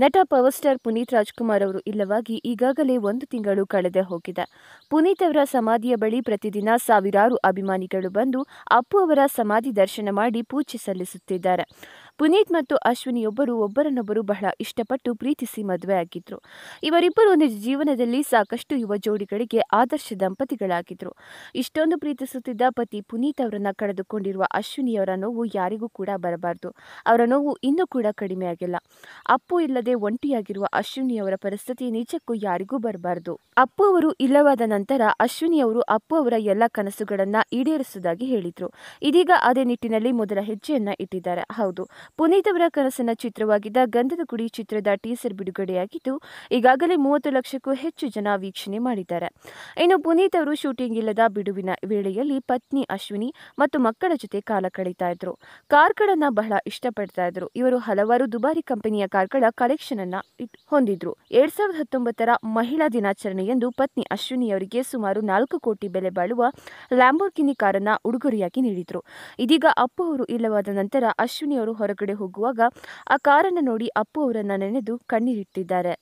ನಟ power star Puneeth Rajkumar ಅವರು ಇಲ್ಲವಾಗಿ ಈಗಾಗಲೇ ಒಂದು ತಿಂಗಳು ಕಳೆದೇ ಹೋಗಿದೆ ಪುನೀತ್ ಅವರ ಸಮಾಧಿಯ ಬಳಿ ಪ್ರತಿದಿನ ಸಾವಿರಾರು ಅಭಿಮಾನಿಗಳು ಬಂದು ಅಪ್ಪು ಅವರ ಸಮಾಧಿ ದರ್ಶನ ಮಾಡಿ ಪೂಜೆ ಸಲ್ಲಿಸುತ್ತಿದ್ದಾರೆ ಪುನೀತ್ ಮತ್ತು ಅಶ್ವಿನಿಯೊಬ್ಬರು ಒಬ್ಬರನ್ನೊಬ್ಬರು ಬಹಳ ಇಷ್ಟಪಟ್ಟು ಪ್ರೀತಿಸಿ ಮದುವೆ ಆಗಿದ್ರು ಇವರಿಬ್ಬರು ನಿಜ ಜೀವನದಲ್ಲಿ ಸಾಕಷ್ಟು ಯುವ ಜೋಡಿಗಳಿಗೆ ಆದರ್ಶ ದಂಪತಿಗಳಾಗಿದ್ರು ಇಷ್ಟೊಂದು ಪ್ರೀತಿಸುತ್ತಿದ್ದ ಪತಿ ಪುನೀತ್ ಅವರನ್ನ ಕಳೆದುಕೊಂಡಿರುವ ಅಶ್ವಿನಿಯವರ ನೋವು ಯಾರಿಗೂ ಕೂಡ ಬರಬಾರದು ಅವರ ನೋವು ಇನ್ನೂ ಕೂಡ ಕಡಿಮೆಯಾಗಿಲ್ಲ ಅಪ್ಪು ಇಲ್ಲದೆ ಒಂಟಿಯಾಗಿರುವ ಅಶ್ವಿನಿಯವರ ಪರಿಸ್ಥಿತಿ ನಿಜಕ್ಕೂ ಯಾರಿಗೂ ಬರಬಾರದು ಅಪ್ಪು ಅವರು ಇಲ್ಲವಾದ ನಂತರ ಅಶ್ವಿನಿಯವರು ಅಪ್ಪು ಅವರ ಎಲ್ಲ ಕನಸುಗಳನ್ನ ಈಡೇರಿಸುವುದಾಗಿ ಹೇಳಿದ್ರು ಇದೀಗ ಅದೇ ನಿಟ್ಟಿನಲ್ಲಿ ಮೊದಲ ಹೆಜ್ಜೆಯನ್ನ ಇಟ್ಟಿದ್ದಾರೆ ಹೌದು ಪುನೀತ್ ಅವರ ಕನಸಿನ ಚಿತ್ರವಾಗಿದ್ದ ಗಂಧದ ಗುಡಿ ಚಿತ್ರದ ಟೀಸರ್ ಬಿಡುಗಡೆಯಾಗಿದ್ದು ಈಗಾಗಲೇ ಮೂವತ್ತು ಲಕ್ಷಕ್ಕೂ ಹೆಚ್ಚು ಜನ ವೀಕ್ಷಣೆ ಮಾಡಿದ್ದಾರೆ ಇನ್ನು ಪುನೀತ್ ಅವರು ಶೂಟಿಂಗ್ ಇಲ್ಲದ ಬಿಡುವಿನ ವೇಳೆಯಲ್ಲಿ ಪತ್ನಿ ಅಶ್ವಿನಿ ಮತ್ತು ಮಕ್ಕಳ ಜೊತೆ ಕಾಲ ಕಳೀತಾ ಇದ್ರು ಕಾರ್ಗಳನ್ನ ಬಹಳ ಇಷ್ಟಪಡ್ತಾ ಇದ್ರು ಇವರು ಹಲವಾರು ದುಬಾರಿ ಕಂಪನಿಯ ಕಾರ್ಗಳ ಕಲೆಕ್ಷನ್ ಅನ್ನ ಹೊಂದಿದ್ರು ಎರಡ್ ಸಾವಿರದ ಹತ್ತೊಂಬತ್ತರ ಮಹಿಳಾ ದಿನಾಚರಣೆಯಂದು ಪತ್ನಿ ಅವರಿಗೆ ಸುಮಾರು ನಾಲ್ಕು ಕೋಟಿ ಬೆಲೆ ಬಾಳುವ ಲ್ಯಾಂಬೋರ್ಗಿನಿ ಕಾರನ್ನ ಉಡುಗೊರೆಯಾಗಿ ನೀಡಿದ್ರು ಇದೀಗ ಅಪ್ಪು ಅವರು ಇಲ್ಲವಾದ ನಂತರ ಅಶ್ವಿನಿ ಅವರು ಹೊರ ಹೊರಗಡೆ ಹೋಗುವಾಗ ಆ ಕಾರನ್ನು ನೋಡಿ ಅಪ್ಪು ಅವರನ್ನು ನೆನೆದು ಕಣ್ಣೀರಿಟ್ಟಿದ್ದಾರೆ